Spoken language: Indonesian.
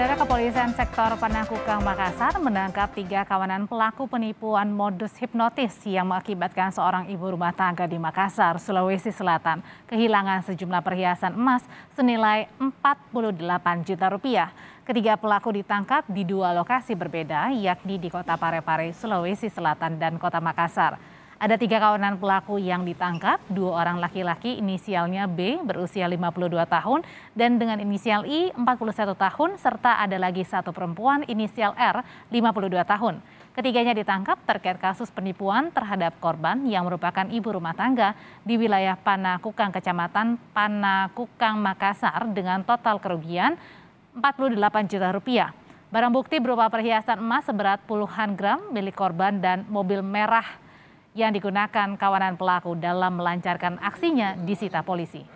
Saudara Kepolisian Sektor Panakukang Makassar menangkap tiga kawanan pelaku penipuan modus hipnotis yang mengakibatkan seorang ibu rumah tangga di Makassar, Sulawesi Selatan kehilangan sejumlah perhiasan emas senilai 48 juta rupiah. Ketiga pelaku ditangkap di dua lokasi berbeda yakni di Kota Parepare, Sulawesi Selatan dan Kota Makassar. Ada tiga kawanan pelaku yang ditangkap, dua orang laki-laki inisialnya B berusia 52 tahun dan dengan inisial I 41 tahun serta ada lagi satu perempuan inisial R 52 tahun. Ketiganya ditangkap terkait kasus penipuan terhadap korban yang merupakan ibu rumah tangga di wilayah Panakukang, Kecamatan Panakukang, Makassar dengan total kerugian 48 juta rupiah. Barang bukti berupa perhiasan emas seberat puluhan gram milik korban dan mobil merah yang digunakan kawanan pelaku dalam melancarkan aksinya disita polisi.